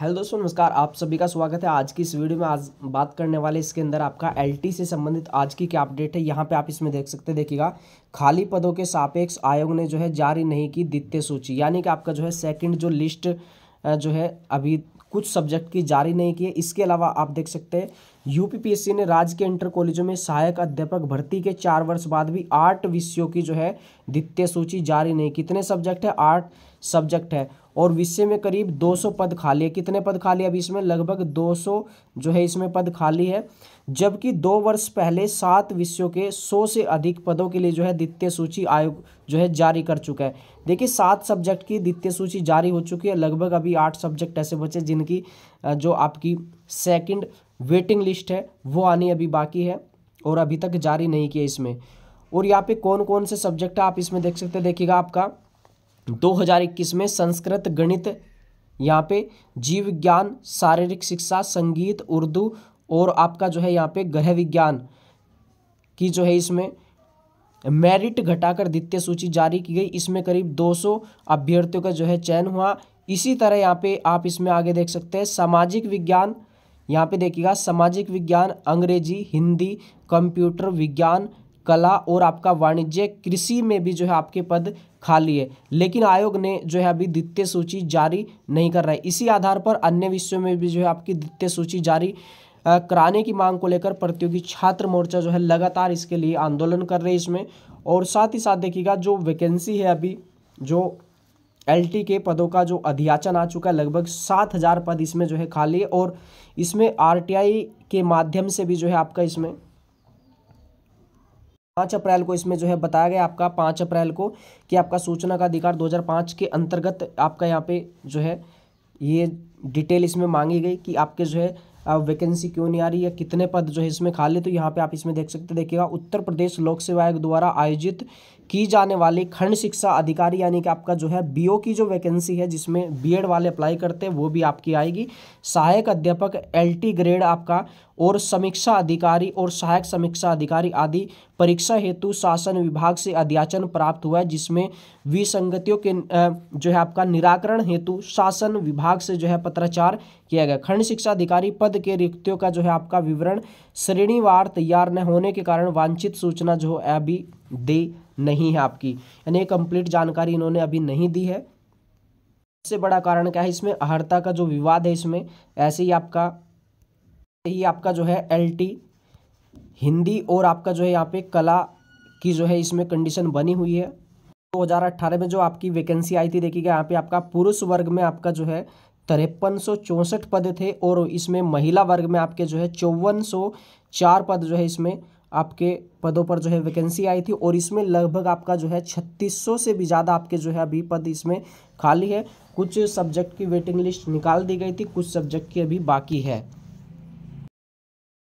hello दोस्तों नमस्कार आप सभी का स्वागत है आज की इस वीडियो में आज बात करने वाले इसके अंदर आपका एलटी से संबंधित आज की क्या अपडेट है यहाँ पे आप इसमें देख सकते हैं देखिएगा खाली पदों के सापेक्ष आयोग ने जो है जारी नहीं की द्वितीय सूची यानी कि आपका जो है सेकंड जो लिस्ट जो है अभी कुछ सब्जेक्ट की जारी नहीं की है इसके अलावा आप देख सकते हैं यूपीपीएससी ने राज्य के इंटर कॉलेजों में सहायक अध्यापक भर्ती के चार वर्ष बाद भी आठ विषयों की जो है द्वितीय सूची जारी नहीं कितने सब्जेक्ट है आठ सब्जेक्ट है और विषय में करीब 200 पद खाली है कितने पद खाली है अभी इसमें लगभग 200 जो है इसमें पद खाली है जबकि दो वर्ष पहले सात विषयों के 100 से अधिक पदों के लिए जो है द्वितीय सूची आयोग जो है जारी कर चुका है देखिए सात सब्जेक्ट की द्वितीय सूची जारी हो चुकी है लगभग अभी आठ सब्जेक्ट ऐसे बचे जिनकी जो आपकी सेकंड वेटिंग लिस्ट है वो आनी अभी बाकी है और अभी तक जारी नहीं किया इसमें और यहाँ पे कौन कौन से सब्जेक्ट आप इसमें देख सकते हैं देखिएगा आपका 2021 में संस्कृत गणित यहाँ पे जीव विज्ञान शारीरिक शिक्षा संगीत उर्दू और आपका जो है यहाँ पे गृह विज्ञान की जो है इसमें मेरिट घटाकर द्वितीय सूची जारी की गई इसमें करीब 200 अभ्यर्थियों का जो है चयन हुआ इसी तरह यहाँ पे आप इसमें आगे देख सकते हैं सामाजिक विज्ञान यहाँ पे देखिएगा सामाजिक विज्ञान अंग्रेजी हिंदी कंप्यूटर विज्ञान कला और आपका वाणिज्य कृषि में भी जो है आपके पद खाली है लेकिन आयोग ने जो है अभी द्वितीय सूची जारी नहीं कर रहा है इसी आधार पर अन्य विषयों में भी जो है आपकी द्वितीय सूची जारी कराने की मांग को लेकर प्रतियोगी छात्र मोर्चा जो है लगातार इसके लिए आंदोलन कर रहे हैं इसमें और साथ ही साथ देखिएगा जो वैकेंसी है अभी जो एलटी के पदों का जो अध्याचन आ चुका है लगभग सात हज़ार पद इसमें जो है खाली है और इसमें आरटीआई के माध्यम से भी जो है आपका इसमें पाँच अप्रैल को इसमें जो है बताया गया आपका पाँच अप्रैल को कि आपका सूचना का अधिकार 2005 के अंतर्गत आपका यहाँ पे जो है ये डिटेल इसमें मांगी गई कि आपके जो है वैकेंसी क्यों नहीं आ रही है कितने पद जो है इसमें खाली तो यहाँ पे आप इसमें देख सकते देखिएगा उत्तर प्रदेश लोक सेवा आयोग द्वारा आयोजित की जाने वाली खंड शिक्षा अधिकारी यानी कि आपका जो है बीओ की जो वैकेंसी है जिसमें बीएड वाले अप्लाई करते हैं वो भी आपकी आएगी सहायक अध्यापक एलटी ग्रेड आपका और समीक्षा अधिकारी और सहायक समीक्षा अधिकारी आदि परीक्षा हेतु शासन विभाग से अध्याचन प्राप्त हुआ है जिसमें विसंगतियों के जो है आपका निराकरण हेतु शासन विभाग से जो है पत्राचार किया गया खंड शिक्षा अधिकारी पद पद के रिक्तियों का जो है आपका विवरण श्रेणीवार तैयार न होने के कारण वांछित सूचना जो है अभी दे नहीं है आपकी यानी कंप्लीट जानकारी इन्होंने अभी नहीं दी है सबसे बड़ा कारण क्या है इसमें अहर्ता का जो विवाद है इसमें ऐसे ही आपका ही आपका जो है एल हिंदी और आपका जो है यहाँ पे कला की जो है इसमें कंडीशन बनी हुई है 2018 में जो आपकी वैकेंसी आई थी देखिएगा यहाँ पे आपका पुरुष वर्ग में आपका जो है तिरपन सौ चौंसठ पद थे और इसमें महिला वर्ग में आपके जो है चौवन सौ चार पद जो है इसमें आपके पदों पर जो है वैकेंसी आई थी और इसमें लगभग आपका जो है 3600 से भी ज़्यादा आपके जो है अभी पद इसमें खाली है कुछ सब्जेक्ट की वेटिंग लिस्ट निकाल दी गई थी कुछ सब्जेक्ट की अभी बाकी है